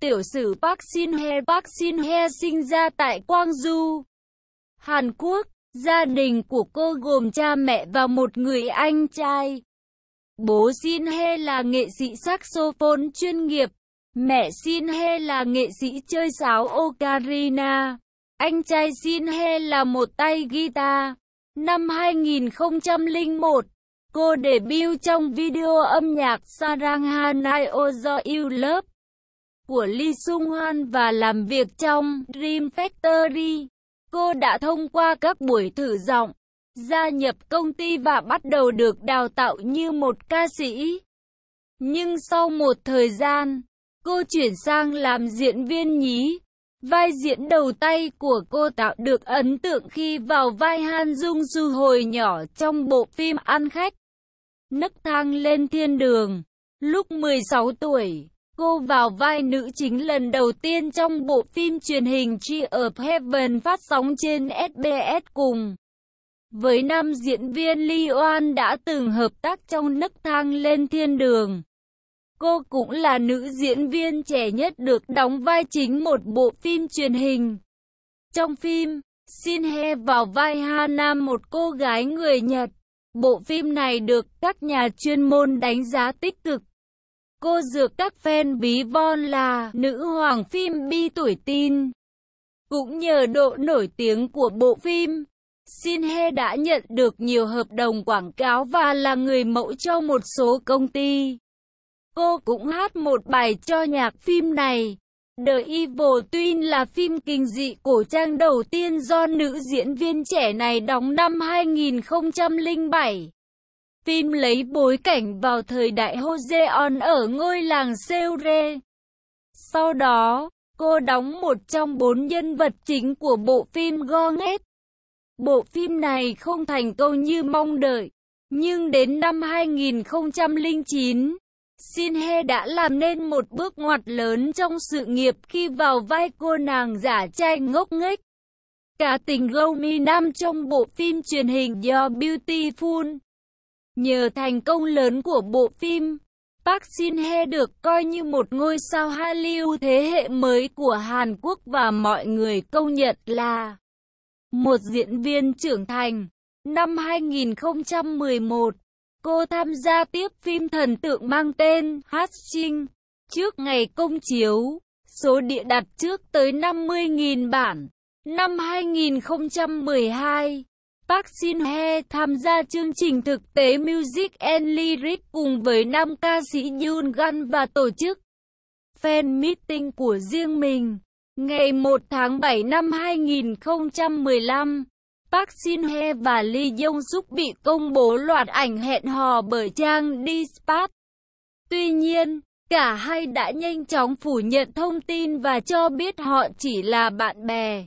Tiểu sử Park Shin Hye Park Shin Hye sinh ra tại Quang Du, Hàn Quốc. Gia đình của cô gồm cha mẹ và một người anh trai. Bố Shin Hye là nghệ sĩ saxophone chuyên nghiệp. Mẹ Shin Hye là nghệ sĩ chơi sáo ocarina. Anh trai Shin Hye là một tay guitar. Năm 2001, cô debut trong video âm nhạc Sarang Hanai Ozo You Love của Lee Sung Hoan và làm việc trong Dream Factory. Cô đã thông qua các buổi thử giọng, gia nhập công ty và bắt đầu được đào tạo như một ca sĩ. Nhưng sau một thời gian, cô chuyển sang làm diễn viên nhí. Vai diễn đầu tay của cô tạo được ấn tượng khi vào vai Han Dung Su hồi nhỏ trong bộ phim Ăn Khách. Nấc thang lên thiên đường, lúc 16 tuổi cô vào vai nữ chính lần đầu tiên trong bộ phim truyền hình Tree of Heaven phát sóng trên SBS cùng. Với nam diễn viên Lee Oan đã từng hợp tác trong nấc thang lên thiên đường. Cô cũng là nữ diễn viên trẻ nhất được đóng vai chính một bộ phim truyền hình. Trong phim, Shin Hye vào vai Ha một cô gái người Nhật. Bộ phim này được các nhà chuyên môn đánh giá tích cực Cô dược các fan bí bon là nữ hoàng phim bi tuổi tin. Cũng nhờ độ nổi tiếng của bộ phim, he đã nhận được nhiều hợp đồng quảng cáo và là người mẫu cho một số công ty. Cô cũng hát một bài cho nhạc phim này. The Evil Twin là phim kinh dị cổ trang đầu tiên do nữ diễn viên trẻ này đóng năm 2007. Phim lấy bối cảnh vào thời đại Joseon ở ngôi làng Seure. Sau đó, cô đóng một trong bốn nhân vật chính của bộ phim Gonget. Bộ phim này không thành công như mong đợi, nhưng đến năm 2009, Shinhe đã làm nên một bước ngoặt lớn trong sự nghiệp khi vào vai cô nàng giả trai ngốc nghếch. Cả tình Gomi Nam trong bộ phim truyền hình Your Beautiful Nhờ thành công lớn của bộ phim, Park Shin Hye được coi như một ngôi sao Hallyu thế hệ mới của Hàn Quốc và mọi người công nhận là một diễn viên trưởng thành. Năm 2011, cô tham gia tiếp phim thần tượng mang tên Hát Trinh. Trước ngày công chiếu, số địa đặt trước tới 50.000 bản. Năm 2012, Park Shin Hye tham gia chương trình thực tế Music and Lyric cùng với nam ca sĩ Yoon Gun và tổ chức fan meeting của riêng mình. Ngày 1 tháng 7 năm 2015, Park Shin Hye và Lee Jong Suk bị công bố loạt ảnh hẹn hò bởi trang Dispatch. Tuy nhiên, cả hai đã nhanh chóng phủ nhận thông tin và cho biết họ chỉ là bạn bè.